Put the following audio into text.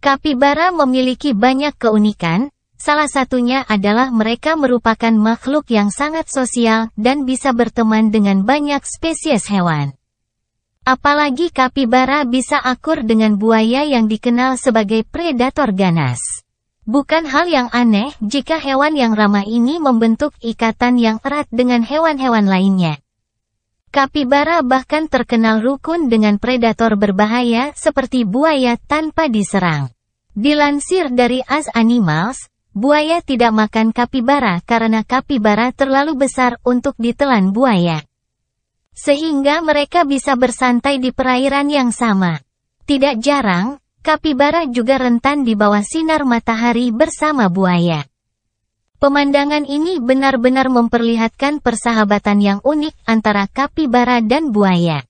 Kapibara memiliki banyak keunikan, salah satunya adalah mereka merupakan makhluk yang sangat sosial dan bisa berteman dengan banyak spesies hewan. Apalagi kapibara bisa akur dengan buaya yang dikenal sebagai predator ganas. Bukan hal yang aneh jika hewan yang ramah ini membentuk ikatan yang erat dengan hewan-hewan lainnya. Kapibara bahkan terkenal rukun dengan predator berbahaya seperti buaya tanpa diserang. Dilansir dari As Animals, buaya tidak makan kapibara karena kapibara terlalu besar untuk ditelan buaya. Sehingga mereka bisa bersantai di perairan yang sama. Tidak jarang, kapibara juga rentan di bawah sinar matahari bersama buaya. Pemandangan ini benar-benar memperlihatkan persahabatan yang unik antara kapibara dan buaya.